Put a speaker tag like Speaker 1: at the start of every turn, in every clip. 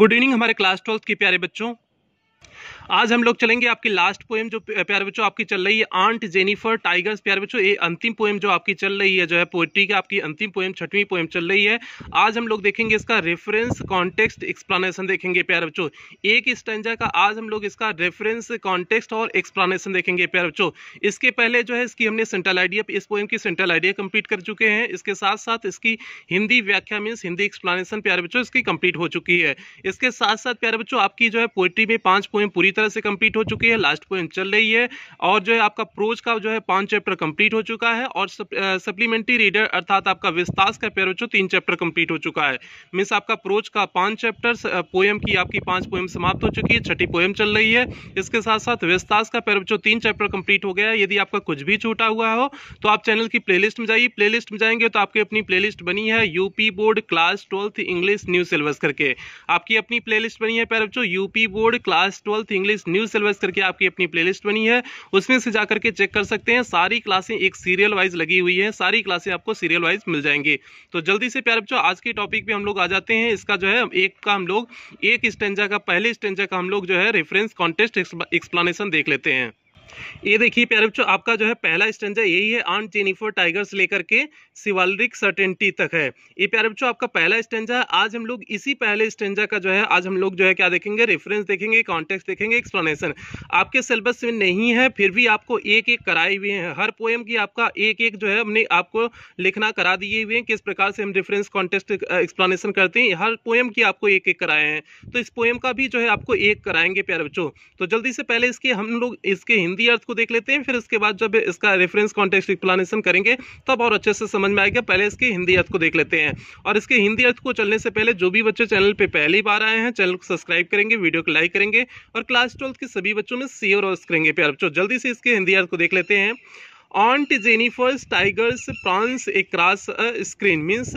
Speaker 1: Good evening हमारे class twelfth के प्यारे बच्चों आज हम लोग चलेंगे आपकी लास्ट पोएम जो प्यारे बच्चों आपकी चल रही है आंट जेनिफर टाइगर्स प्यारे बच्चों ये अंतिम पोएम जो आपकी चल रही है जो है पोएट्री की आपकी अंतिम पोएम छठवीं पोएम चल रही है आज हम लोग देखेंगे इसका रेफरेंस कॉन्टेक्स्ट एक्सप्लानेशन देखेंगे प्यारे बच्चों एक स्टेंजा का आज हम लोग इसका रेफरेंस कॉन्टेक्स्ट और एक्सप्लानेशन देखेंगे प्यारे बच्चों इसके पहले जो है इसकी हमने सेंट्रल आइडिया इस पोएम की सेंट्रल आइडिया कंप्लीट कर चुके हैं इसके साथ साथ इसकी हिंदी व्याख्या मीन्स हिंदी एक्सप्लानेशन प्यारे बच्चों इसकी कंप्लीट हो चुकी है इसके साथ साथ प्यारे बच्चों आपकी जो है पोइट्री में पांच पोएम पूरी तरह से कंप्लीट हो चुकी है लास्ट पॉइंट चल रही है और जो है आपका प्रोज का जो है पांच चैप्टर कंप्लीट हो चुका है और सप्लीमेंट्री रीडर अर्थात आपका विस्तार का पेयर जो तीन चैप्टर कंप्लीट हो चुका है मीन्स आपका प्रोज का पांच चैप्टर पोएम की आपकी पांच पोएम समाप्त हो चुकी है छठी पोएम चल रही है इसके साथ साथ विस्तार का पेयर जो तीन चैप्टर कंप्लीट हो गया है यदि आपका कुछ भी छूटा हुआ हो तो आप चैनल की प्ले में जाइए प्ले में जाएंगे तो आपकी अपनी प्ले बनी है UP board class twelfth English new syllabus करके आपकी अपनी प्ले बनी है पैर UP board class twelfth English English news syllabus करके आपकी अपनी प्लेलिस्ट बनी है उसमें से जाकर के चेक कर सकते हैं सारी क्लासें एक सीरियल वाइज लगी हुई है सारी क्लासें आपको सीरियल वाइज मिल जाएंगी तो जल्दी से प्यार बच्चों आज के टॉपिक पे हम लोग आ जाते हैं इसका जो है एक का हम लोग एक स्टेंजा का पहले स्टेंजा का हम लोग जो है रेफरेंस कॉन्टेस्ट एक्सप्लानशन देख लेते हैं ये देखिए प्यारे बच्चों आपका जो है पहला स्टेंजा यही है आंट जेनिफर टाइगर्स लेकर के सिवालिक सर्टेनिटी तक है ये प्यारे बच्चों आपका पहला स्टेंजा है आज हम लोग इसी पहले स्टेंजा का जो है आज हम लोग जो है क्या देखेंगे रेफरेंस देखेंगे कॉन्टेक्स्ट देखेंगे एक्सप्लेनेशन आपके सिलेबस में नहीं है फिर भी आपको एक एक कराए हुए हैं हर पोएम की आपका एक एक जो है हमने आपको लिखना करा दिए हुए हैं किस प्रकार से हम रेफरेंस कॉन्टेक्स्ट एक्सप्लानशन करते हैं हर पोएम की आपको एक एक कराए हैं तो इस पोएम का भी जो है आपको एक कराएंगे प्यारे बच्चों तो जल्दी से पहले इसके हम लोग इसके हिंदी अर्थ को देख लेते हैं फिर इसके बाद जब इसका रेफरेंस कॉन्टेक्स्ट एक्सप्लानशन करेंगे तब और अच्छे से समझ समझ में आ गया पहले इसके हिंदी अर्थ को देख लेते हैं और इसके हिंदी अर्थ को चलने से पहले जो भी बच्चे चैनल पर पहली बार आए हैं चैनल को सब्सक्राइब करेंगे वीडियो को लाइक करेंगे और क्लास ट्वेल्थ के सभी बच्चों में सी और करेंगे प्यार बच्चों जल्दी से इसके हिंदी अर्थ को देख लेते हैं aunt Jennifer's tigers prance across screen means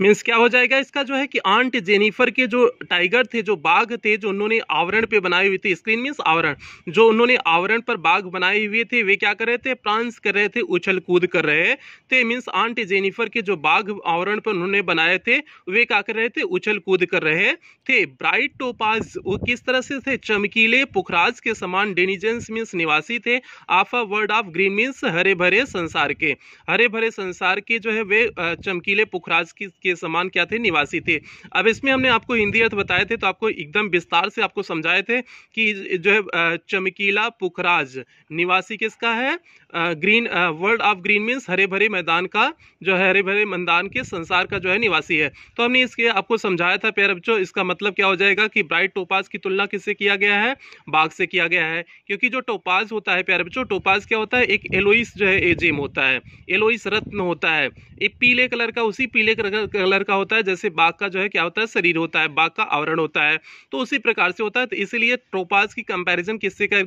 Speaker 1: means क्या हो जाएगा इसका जो है कि आंट जेनिफर के जो टाइगर थे जो बाघ थे जो उन्होंने आवरण पे बनाए हुए थे स्क्रीन मीन्स आवरण जो उन्होंने आवरण पर बाघ बनाए हुए थे वे क्या कर रहे थे प्रांस कर रहे थे उछल कूद कर रहे थे मीन्स आंट जेनिफर के जो बाघ आवरण पर उन्होंने बनाए थे वे क्या कर रहे थे उछल कूद कर रहे थे ब्राइट टोपाज वो किस तरह से थे चमकीले पुखराज के समान डेनिजेंस मीन्स निवासी थे of a world of green means हरे भरे संसार के हरे भरे संसार के जो है वे चमकीले पुखराज की के समान क्या थे निवासी थे अब इसमें हमने आपको हिंदी अर्थ बताए थे तो आपको एकदम विस्तार से आपको समझाए थे कि जो है चमकीला पुखराज निवासी किसका है green world of green means हरे भरे मैदान का जो है हरे भरे मैदान के संसार का जो है निवासी है तो हमने इसके आपको समझाया था प्यार बच्चों इसका मतलब क्या हो जाएगा कि ब्राइट टोपाज की तुलना किससे किया गया है बाघ से किया गया है क्योंकि जो टोपाज होता है प्यारे बच्चों टोपाज क्या होता है एक एलोइस जो है एजेम होता है एलोइस रत्न होता है एक पीले कलर का उसी पीले कलर का होता है जैसे बाघ का जो है क्या होता है शरीर होता है बाघ का आवरण होता है तो उसी प्रकार से होता है तो इसीलिए टोपाज की कंपेरिजन किससे कर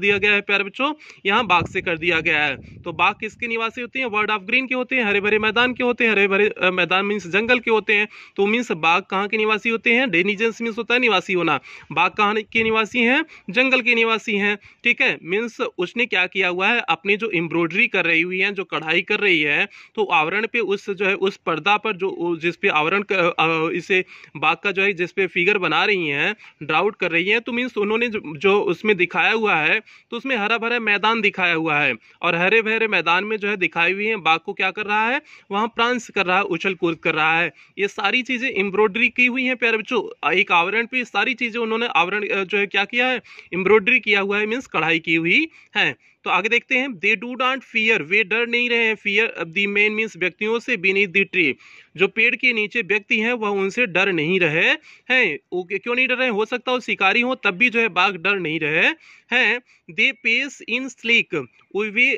Speaker 1: दिया गया है प्यारे बच्चों यहाँ बाघ से कर दिया किया गया है तो बाघ किसके निवासी होते हैं वर्ड ऑफ ग्रीन के होते हैं हरे भरे मैदान के होते हैं हरे भरे मैदान मीन्स जंगल के होते हैं तो मीन्स बाघ कहाँ के निवासी होते हैं डेनिजेंस मीन्स होता है निवासी होना बाघ कहाँ के निवासी हैं जंगल के निवासी हैं ठीक है मीन्स उसने क्या किया हुआ है अपनी जो एम्ब्रॉयडरी कर रही हुई है जो कढ़ाई कर रही है तो आवरण पे उस जो है उस पर्दा पर जो जिस पे आवरण इसे बाघ का जो है जिस पे फिगर बना रही है ड्राउट कर रही है तो मीन्स उन्होंने जो उसमें दिखाया हुआ है तो उसमें हरा भरा मैदान दिखाया हुआ है और हरे भरे मैदान में जो है दिखाई हुई है बाघ को क्या कर रहा है वहां प्रांस कर रहा है उछल कूद कर रहा है ये सारी चीज़ें एम्ब्रॉयडरी की हुई है प्यारे बच्चों एक आवरण पे सारी चीज़ें उन्होंने आवरण जो है क्या किया है एम्ब्रॉयडरी किया हुआ है मीन्स कढ़ाई की हुई है तो आगे देखते हैं दे डू नॉट फियर वे डर नहीं रहे हैं फियर दी मेन मीन्स व्यक्तियों से बीनीथ दी ट्री जो पेड़ के नीचे व्यक्ति हैं वह उनसे डर नहीं रहे हैं क्यों नहीं डर रहे हो सकता हो शिकारी हो तब भी जो है बाघ डर नहीं रहे हैं दे पेस इन स्लीक वे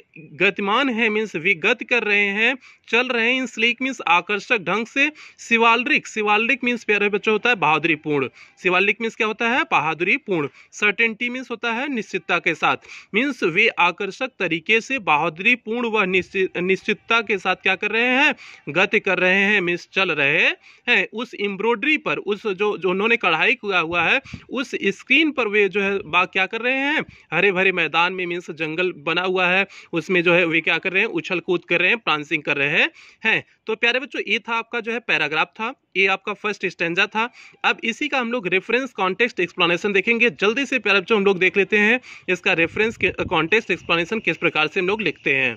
Speaker 1: गतिमान है मीन्स वे गत कर रहे हैं चल रहे हैं इन स्लीक मीन्स आकर्षक ढंग से शिवालिक शिवालिक मीन्स प्यारे बच्चों होता है बहादुरी पूर्ण शिवालिक मीन्स क्या होता है बहादुरी पूर्ण सर्टेनिटी मीन्स होता है निश्चितता के साथ मीन्स वे आकर्षक तरीके से बहादुरी पूर्ण व निश्चितता के साथ क्या कर रहे हैं गति कर रहे हैं में चल रहे हैं उस एम्ब्रॉयडरी पर उस जो जो उन्होंने कढ़ाई किया हुआ है उस स्क्रीन पर वे जो है बा क्या कर रहे हैं हरे भरे मैदान में मीन्स जंगल बना हुआ है उसमें जो है वे क्या कर रहे हैं उछल कूद कर रहे हैं प्रांसिंग कर रहे हैं हैं तो प्यारे बच्चों ये था आपका जो है पैराग्राफ था ये आपका फर्स्ट स्टेंजा था अब इसी का हम लोग रेफरेंस कॉन्टेक्स्ट एक्सप्लेनेशन देखेंगे जल्दी से प्यारे बच्चों हम लोग देख लेते हैं इसका रेफरेंस कॉन्टेक्स्ट एक्सप्लेनेशन किस प्रकार से हम लोग लिखते हैं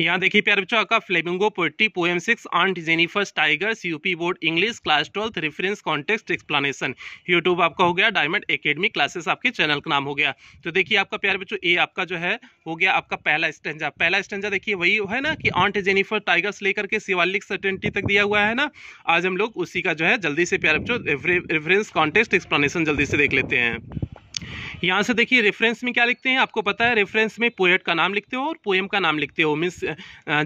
Speaker 1: यहाँ देखिए प्यार बच्चों आपका flamingo poetry poem six aunt Jennifer's tigers UP board English class twelfth reference context explanation YouTube आपका हो गया डायमंड एकेडमी क्लासेस आपके चैनल का नाम हो गया तो देखिए आपका प्यार बच्चों ए आपका जो है हो गया आपका पहला स्टेंजा पहला स्टेंजा देखिए वही है ना कि आंट जेनिफर टाइगर्स लेकर के शिवालिक सर्टेनिटी तक दिया हुआ है ना आज हम लोग उसी का जो है जल्दी से प्यार बच्चों रेफरेंस कॉन्टेक्स्ट एक्सप्लेनेशन जल्दी से देख लेते हैं यहाँ से देखिए रेफरेंस में क्या लिखते हैं आपको पता है रेफरेंस में पोएट का नाम लिखते हो और पोएम का नाम लिखते हो मीन्स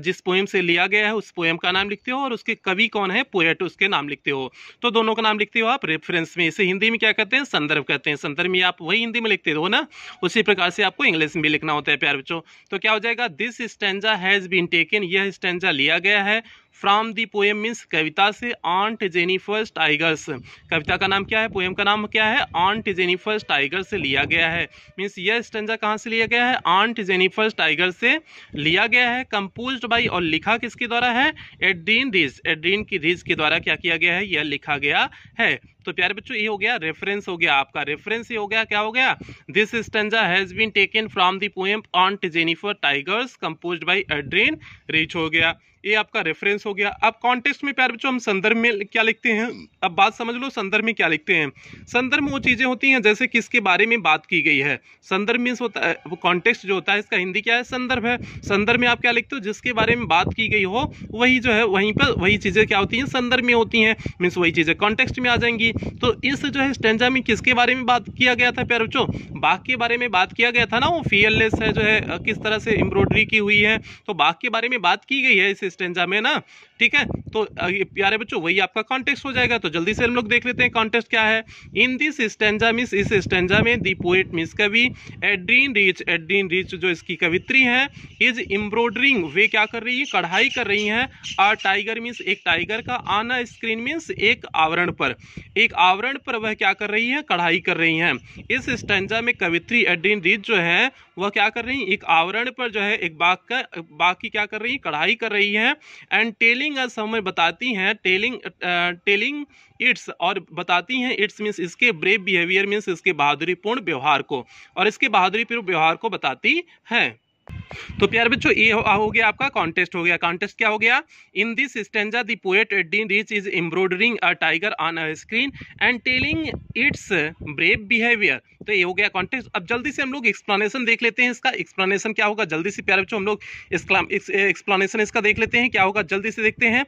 Speaker 1: जिस पोएम से लिया गया है उस पोएम का नाम लिखते हो और उसके कवि कौन है पोएट उसके नाम लिखते हो तो दोनों का नाम लिखते हो आप रेफरेंस में इसे हिंदी में क्या कहते हैं संदर्भ कहते हैं संदर्भ में आप वही हिंदी में लिखते हो ना उसी प्रकार से आपको इंग्लिश में भी लिखना होता है प्यार बच्चों तो क्या हो जाएगा this stanza has been taken यह स्टेंजा लिया गया है फ्राम दी पोएम मीन्स कविता से आंट जेनिफर्स टाइगर्स कविता का नाम क्या है पोएम का नाम क्या है आंट जेनिफर्स टाइगर से लिया गया है मीन्स यह स्टेंजा कहाँ से लिया गया है आंट जेनिफर्स टाइगर से लिया गया है कंपोज बाई और लिखा किसके द्वारा है एड्रीन रिज एड्रीन की रिज के द्वारा क्या किया गया है यह लिखा गया है तो प्यारे बच्चों ये हो गया रेफरेंस हो गया आपका रेफरेंस ये हो गया क्या हो गया this stanza has been taken from the poem aunt Jennifer tigers compose by Adrienne Rich हो गया ये आपका रेफरेंस हो गया अब कॉन्टेक्स्ट में प्यार बच्चों हम संदर्भ में क्या लिखते हैं अब बात समझ लो संदर्भ में क्या लिखते हैं संदर्भ में वो चीज़ें होती हैं जैसे किसके बारे में बात की गई है संदर्भ मीन्स होता है वो कॉन्टेक्स्ट जो होता है इसका हिंदी क्या है संदर्भ है संदर्भ में आप क्या लिखते हो जिसके बारे में बात की गई हो वही जो है वहीं पर वही चीज़ें क्या होती हैं संदर्भ में होती हैं मीन्स वही चीज़ें कॉन्टेक्स्ट में आ जाएंगी थी तो इस जो है स्टेंजा में किसके बारे में बात किया गया था प्यारे बच्चों बाघ के बारे में बात किया गया था ना वो फियरलेस है जो है किस तरह से एम्ब्रॉयडरी की हुई है तो बाघ के बारे में बात की गई है इस स्टेंजा में ना ठीक है तो प्यारे बच्चों वही आपका कॉन्टेक्स्ट हो जाएगा तो जल्दी से हम लोग देख लेते हैं कॉन्टेक्स्ट क्या है इन दिस स्टेंजा मिस इस स्टेंजा में दी पोएट मिस कवि एड्रीन रिच एड्रीन रिच जो इसकी कवित्री है इज एम्ब्रॉयडरिंग वे क्या कर रही है कढ़ाई कर रही है अ टाइगर मीन्स एक टाइगर का आना स्क्रीन मीन्स एक आवरण पर एक आवरण पर वह क्या कर रही है कढ़ाई कर रही हैं इस स्टेंजा में कवित्री एडिन रीड जो है वह क्या कर रही एक आवरण पर जो है एक बाग का बाग की क्या कर रही है कढ़ाई कर रही हैं एंड टेलिंग अस हमें बताती हैं टेलिंग टेलिंग इट्स और बताती हैं इट्स मीन्स इसके ब्रेव बिहेवियर मीन्स इसके बहादुरीपूर्ण व्यवहार को और इसके बहादुरीपूर्ण व्यवहार को बताती हैं तो प्यार बच्चों ये हो गया आपका कॉन्टेस्ट हो गया कॉन्टेस्ट क्या हो गया in this stanza the poet Dean Rich is embroidering a tiger on a screen and telling its brave behaviour तो ये हो गया कॉन्टेस्ट अब जल्दी से हम लोग एक्सप्लेनेशन देख लेते हैं इसका एक्सप्लेनेशन क्या होगा जल्दी से प्यार बच्चों हम लोग एक्सप्लेनेशन इसका देख लेते हैं क्या होगा जल्दी से देखते हैं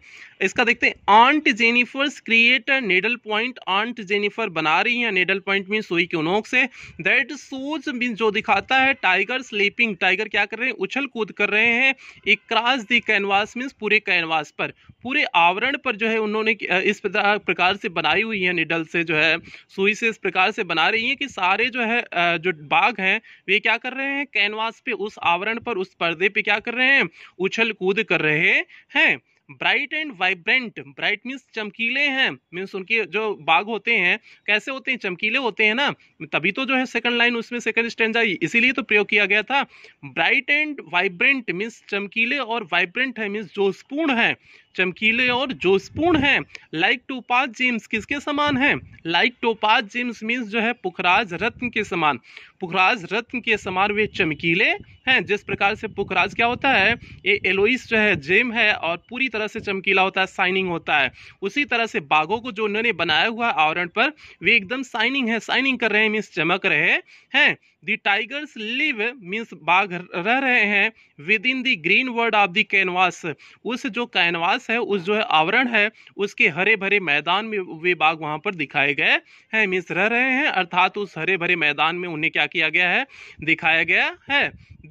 Speaker 1: इसका देखते हैं aunt Jennifer create needle point aunt Jennifer बना रही है नेडल पॉइंट मीन सोई के नोक से दैट सोज मीन जो दिखाता है टाइगर स्लीपिंग टाइगर क्या कर रहे हैं उछल कूद कर रहे हैं इक्रास दी कैनवास मीन्स पूरे कैनवास पर पूरे आवरण पर जो है उन्होंने इस प्रकार से बनाई हुई है निडल से जो है सुई से इस प्रकार से बना रही है कि सारे जो है जो बाघ हैं वे क्या कर रहे हैं कैनवास पे उस आवरण पर उस पर्दे पे क्या कर रहे हैं उछल कूद कर रहे हैं bright and vibrant bright means चमकीले हैं मीन्स उनके जो बाघ होते हैं कैसे होते हैं चमकीले होते हैं ना तभी तो जो है सेकंड लाइन उसमें सेकंड स्टैंड स्टेंजा इसीलिए तो प्रयोग किया गया था ब्राइट एंड वाइब्रेंट मीन्स चमकीले और वाइब्रेंट है मीन्स जोशपूर्ण है चमकीले और जोशपूर्ण हैं लाइक टोपाज जेम्स किसके समान हैं लाइक टोपाज जेम्स मीन्स जो है पुखराज रत्न के समान पुखराज रत्न के समान वे चमकीले हैं जिस प्रकार से पुखराज क्या होता है ये एलोइस जो है जेम है और पूरी तरह से चमकीला होता है साइनिंग होता है उसी तरह से बाघों को जो उन्होंने बनाया हुआ आवरण पर वे एकदम साइनिंग है साइनिंग कर रहे हैं मीन्स चमक रहे हैं द टाइगर्स लिव मीन्स बाघ रह रहे हैं within the green world of the canvas उस जो कैनवास है उस जो है आवरण है उसके हरे भरे मैदान में वे बाघ वहां पर दिखाए गए हैं मीन्स रह रहे हैं अर्थात उस हरे भरे मैदान में उन्हें क्या किया गया है दिखाया गया है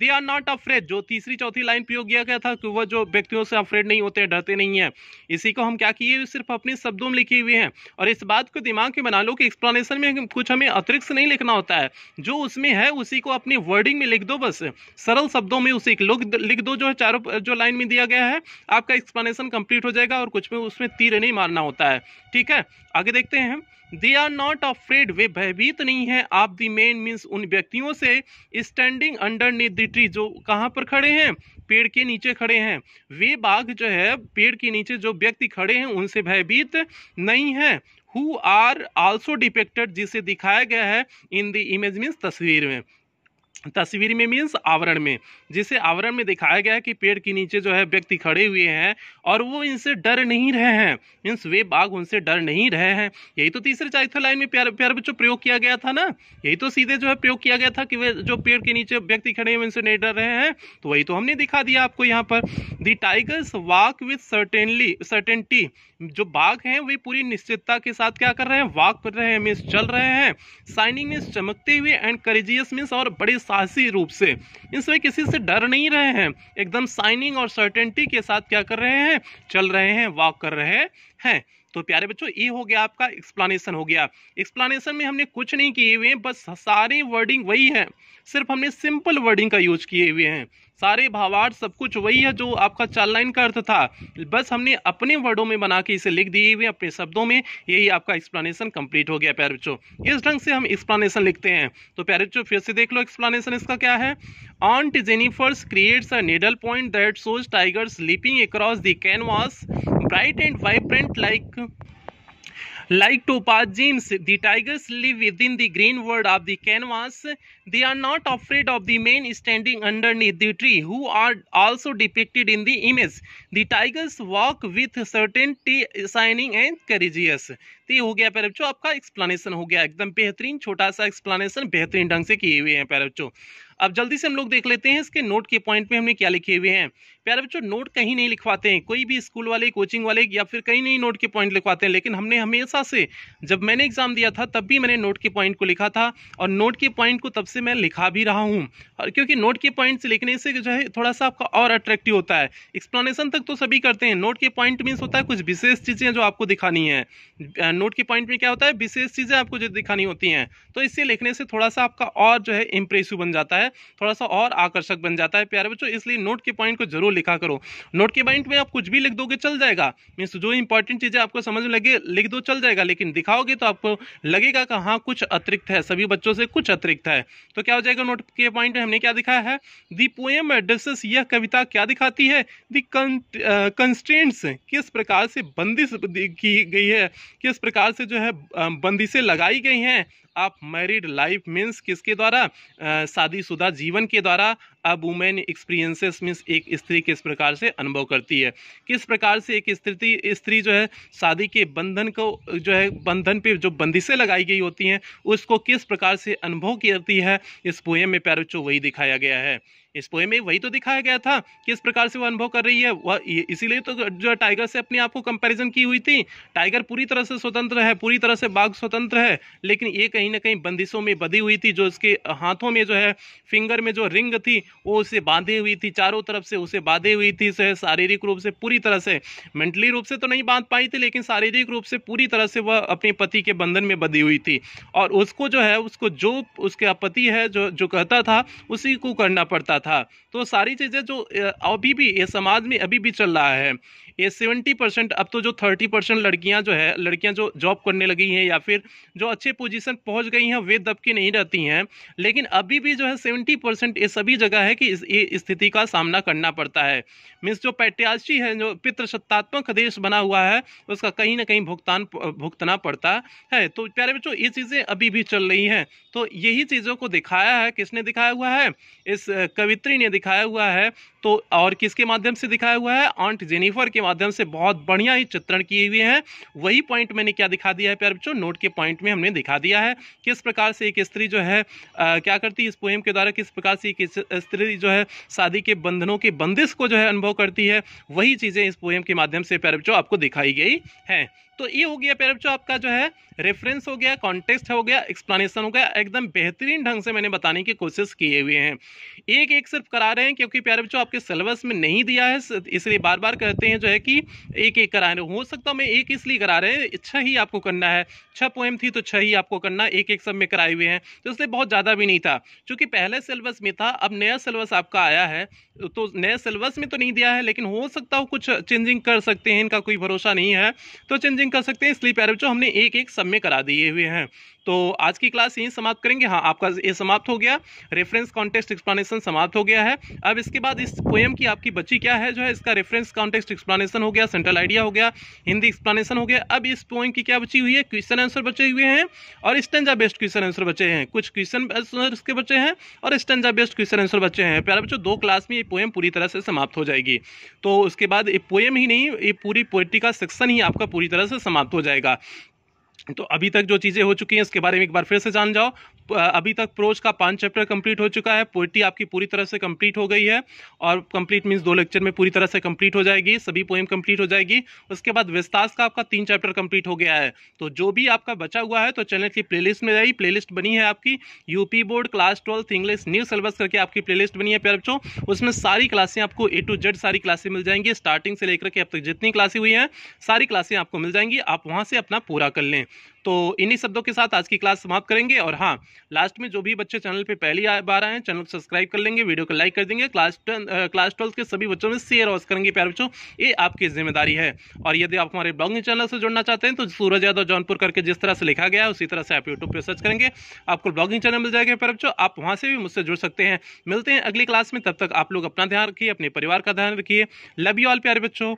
Speaker 1: दे आर नॉट अफ्रेड जो तीसरी चौथी लाइन प्रयोग किया गया था कि वह जो व्यक्तियों से अफ्रेड नहीं होते डरते नहीं है इसी को हम क्या किए सिर्फ अपने शब्दों में लिखे हुए हैं और इस बात को दिमाग में बना लो कि एक्सप्लेनेशन में कुछ हमें अतिरिक्त नहीं लिखना होता है जो उसमें है है उसी को अपनी वर्डिंग में लिख दो बस सरल शब्दों में उसी लोग लिख दो जो चारों जो लाइन में दिया गया है आपका एक्सप्लेनेशन कंप्लीट हो जाएगा और कुछ में उसमें तीर नहीं मारना होता है ठीक है आगे देखते हैं दे आर नॉट अफ्रेड वे भयभीत नहीं है आप दी मेन मीन्स उन व्यक्तियों से standing underneath the tree जो कहाँ पर खड़े हैं पेड़ के नीचे खड़े हैं वे बाघ जो है पेड़ के नीचे जो व्यक्ति खड़े हैं उनसे भयभीत नहीं है हु आर आल्सो डिपेक्टेड जिसे दिखाया गया है इन द इमेज मीन्स तस्वीर में तस्वीर में मीन्स आवरण में जिसे आवरण में दिखाया गया है कि पेड़ के नीचे जो है व्यक्ति खड़े हुए हैं और वो इनसे डर नहीं रहे हैं मीन्स वे बाघ उनसे डर नहीं रहे हैं यही तो तीसरे चौथे लाइन में प्यार प्यार बच्चों प्रयोग किया गया था ना यही तो सीधे जो है प्रयोग किया गया था कि वे जो पेड़ के नीचे व्यक्ति खड़े हुए उनसे नहीं डर रहे हैं तो वही तो हमने दिखा दिया आपको यहाँ पर the tigers walk with certainly certainty जो बाघ हैं वे पूरी निश्चितता के साथ क्या कर रहे हैं वॉक कर रहे हैं मीन्स चल रहे हैं साइनिंग मीन्स चमकते हुए एंड करेजियस मीन्स और बड़े साहसी रूप से मीन्स वे किसी से डर नहीं रहे हैं एकदम साइनिंग और सर्टेनिटी के साथ क्या कर रहे हैं चल रहे हैं वॉक कर रहे हैं तो प्यारे बच्चों ये हो गया आपका एक्सप्लानेशन हो गया एक्सप्लानशन में हमने कुछ नहीं किए हुए हैं बस सारे वर्डिंग वही है सिर्फ हमने सिंपल वर्डिंग का यूज किए हुए हैं सारे भावार्थ सब कुछ वही है जो आपका चार लाइन का अर्थ था बस हमने अपने वर्डों में बना के इसे लिख दिए हुए अपने शब्दों में यही आपका एक्सप्लेनेशन कंप्लीट हो गया प्यारे बच्चों इस ढंग से हम एक्सप्लेनेशन लिखते हैं तो प्यारे बच्चों फिर से देख लो एक्सप्लेनेशन इसका क्या है aunt Jennifer's creates a needle point that shows tiger sleeping across the canvas bright and vibrant like Like Topa James, the tigers live within the green world of the canvas. They are not afraid of the men standing underneath the tree, who are also depicted in the image. The tigers walk with certainty, shining and courageous. तो ये हो गया प्यारे बच्चों आपका explanation हो गया एकदम बेहतरीन छोटा सा एक्सप्लेनेशन बेहतरीन ढंग से किए हुए हैं प्यारे बच्चों अब जल्दी से हम लोग देख लेते हैं इसके नोट के पॉइंट में हमने क्या लिखे हुए हैं प्यारे बच्चों नोट कहीं नहीं लिखवाते हैं कोई भी स्कूल वाले कोचिंग वाले या फिर कहीं नहीं नोट के पॉइंट लिखवाते हैं लेकिन हमने हमेशा से जब मैंने एग्जाम दिया था तब भी मैंने नोट के पॉइंट को लिखा था और नोट के पॉइंट को तब से मैं लिखा भी रहा हूँ और क्योंकि नोट के पॉइंट लिखने से जो है थोड़ा सा आपका और अट्रैक्टिव होता है एक्सप्लेनेशन तक तो सभी करते हैं नोट के पॉइंट मीन्स होता है कुछ विशेष चीज़ें जो आपको दिखानी है नोट के पॉइंट में क्या होता है विशेष चीज़ें आपको जो दिखानी होती हैं तो इससे लिखने से थोड़ा सा आपका और जो है इम्प्रेसिव बन जाता है थोड़ा सा और आकर्षक बन जाता है प्यारे बच्चों इसलिए नोट के पॉइंट को जरूर लिखा करो नोट के पॉइंट में आप कुछ भी लिख दोगे चल जाएगा मीन जो इंपॉर्टेंट चीज़ें आपको समझ में लगे लिख दो चल जाएगा लेकिन दिखाओगे तो आपको लगेगा कि हाँ कुछ अतिरिक्त है सभी बच्चों से कुछ अतिरिक्त है तो क्या हो जाएगा नोट के पॉइंट में हमने क्या दिखाया है दी पोएम एड्रेसेस यह कविता क्या दिखाती है दी कंस्टेंट्स uh, किस प्रकार से बंदिश की गई है किस प्रकार से जो है बंदिशें लगाई गई हैं ऑफ मैरिड लाइफ मीन्स किसके द्वारा शादीशुदा जीवन के द्वारा अ वुमेन एक्सपीरियंसेस मीन्स एक स्त्री किस प्रकार से अनुभव करती है किस प्रकार से एक स्त्री स्त्री जो है शादी के बंधन को जो है बंधन पे जो बंदिशें लगाई गई होती हैं उसको किस प्रकार से अनुभव करती है इस पोएम में प्यार वही दिखाया गया है इस पोएम में वही तो दिखाया गया था किस प्रकार से वो अनुभव कर रही है वह इसीलिए तो जो टाइगर से अपने आप को कंपैरिजन की हुई थी टाइगर पूरी तरह से स्वतंत्र है पूरी तरह से बाघ स्वतंत्र है लेकिन ये कहीं ना कहीं बंदिशों में बधी हुई थी जो उसके हाथों में जो है फिंगर में जो रिंग थी वो उसे बांधी हुई थी चारों तरफ से उसे बांधी हुई थी शारीरिक रूप से पूरी तरह से मेंटली रूप से तो नहीं बांध पाई थी लेकिन शारीरिक रूप से पूरी तरह से वह अपने पति के बंधन में बंधी हुई थी और उसको जो है उसको जो उसके पति है जो जो कहता था उसी को करना पड़ता था तो सारी चीज़ें जो अभी भी ये समाज में अभी भी चल रहा है ये सेवेंटी परसेंट अब तो जो थर्टी परसेंट लड़कियाँ जो है लड़कियाँ जो जॉब करने लगी हैं या फिर जो अच्छे पोजीशन पहुंच गई हैं वे दबके नहीं रहती हैं लेकिन अभी भी जो है सेवेंटी परसेंट ये सभी जगह है कि इस ये स्थिति का सामना करना पड़ता है मीन्स जो पैट्रियाशी है जो पितृसत्तात्मक देश बना हुआ है उसका कहीं ना कहीं भुगतान भुगतना पड़ता है तो प्यारे बच्चों ये चीज़ें अभी भी चल रही हैं तो यही चीज़ों को दिखाया है किसने दिखाया हुआ है इस कवित्री ने दिखाया हुआ है तो और किसके माध्यम से दिखाया हुआ है आंट जेनिफर के माध्यम से बहुत बढ़िया ही चित्रण किए हुए हैं वही पॉइंट मैंने क्या दिखा दिया है प्यार बच्चों नोट के पॉइंट में हमने दिखा दिया है किस प्रकार से एक स्त्री जो है आ, क्या करती है इस पोएम के द्वारा किस प्रकार से एक स्त्री जो है शादी के बंधनों के बंदिश को जो है अनुभव करती है वही चीज़ें इस पोएम के माध्यम से प्यार बच्चों आपको दिखाई गई हैं तो ये हो गया प्यारे बच्चों आपका जो है रेफरेंस हो गया कॉन्टेक्स्ट हो गया एक्सप्लेनेशन हो गया एकदम बेहतरीन ढंग से मैंने बताने की कोशिश किए हुए हैं एक एक सिर्फ करा रहे हैं क्योंकि प्यारे बच्चों आपके सिलेबस में नहीं दिया है इसलिए बार बार कहते हैं जो है कि एक एक करा रहे हो सकता मैं एक इसलिए करा रहे हैं छह ही आपको करना है छह पोएम थी तो छह ही आपको करना एक एक सब में कराए हुए हैं तो इसलिए बहुत ज़्यादा भी नहीं था क्योंकि पहले सिलेबस में था अब नया सिलेबस आपका आया है तो नए सिलेबस में तो नहीं दिया है लेकिन हो सकता हो कुछ चेंजिंग कर सकते हैं इनका कोई भरोसा नहीं है तो चेंजिंग कर सकते हैं इसलिए प्यारे बच्चों हमने एक एक सब में करा दिए हुए हैं तो आज की क्लास यहीं समाप्त करेंगे हाँ आपका ये समाप्त हो गया रेफरेंस कॉन्टेक्स्ट एक्सप्लेनेशन समाप्त हो गया है अब इसके बाद इस पोएम की आपकी बची क्या है जो है इसका रेफरेंस कॉन्टेक्स्ट एक्सप्लेनेशन हो गया सेंट्रल आइडिया हो गया हिंदी एक्सप्लेनेशन हो गया अब इस पोएम की क्या बची हुई है क्वेश्चन आंसर बचे हुए हैं और स्टेंजा बेस्ड क्वेश्चन आंसर बचे हैं कुछ क्वेश्चन के इसके बचे हैं और स्टेंजा बेस्ड क्वेश्चन आंसर बचे हैं प्यारे बच्चों दो क्लास में ये पोएम पूरी तरह से समाप्त हो जाएगी तो उसके बाद ये पोएम ही नहीं ये पूरी पोएट्री का सेक्शन ही आपका पूरी तरह से समाप्त हो जाएगा तो अभी तक जो चीज़ें हो चुकी हैं इसके बारे में एक बार फिर से जान जाओ अभी तक प्रोज का पांच चैप्टर कंप्लीट हो चुका है पोइट्री आपकी पूरी तरह से कंप्लीट हो गई है और कंप्लीट मीन्स दो लेक्चर में पूरी तरह से कंप्लीट हो जाएगी सभी पोएम कंप्लीट हो जाएगी उसके बाद विस्तार का आपका तीन चैप्टर कंप्लीट हो गया है तो जो भी आपका बचा हुआ है तो चैनल की प्ले में जाइए प्ले बनी है आपकी UP board class twelfth English new syllabus करके आपकी प्ले बनी है प्यार बच्चों उसमें सारी क्लासें आपको ए टू जेड सारी क्लासें मिल जाएंगी स्टार्टिंग से लेकर के अब तक जितनी क्लासें हुई हैं सारी क्लासें आपको मिल जाएंगी आप वहां से अपना पूरा कर लें तो इन्हीं शब्दों के साथ आज की क्लास समाप्त करेंगे और हाँ लास्ट में जो भी बच्चे चैनल पे पहली बार आए हैं चैनल को सब्सक्राइब कर लेंगे वीडियो को लाइक कर देंगे क्लास क्लास ट्वेल्थ के सभी बच्चों में शेयर और करेंगे प्यार बच्चों ये आपकी जिम्मेदारी है और यदि आप हमारे ब्लॉगिंग चैनल से जुड़ना चाहते हैं तो सूरज यादव जौनपुर करके जिस तरह से लिखा गया है उसी तरह से आप यूट्यूब पर सर्च करेंगे आपको ब्लॉगिंग चैनल मिल जाएगा प्यार बच्चों आप वहाँ से भी मुझसे जुड़ सकते हैं मिलते हैं अगली क्लास में तब तक आप लोग अपना ध्यान रखिए अपने परिवार का ध्यान रखिए लव यू ऑल प्यारे बच्चों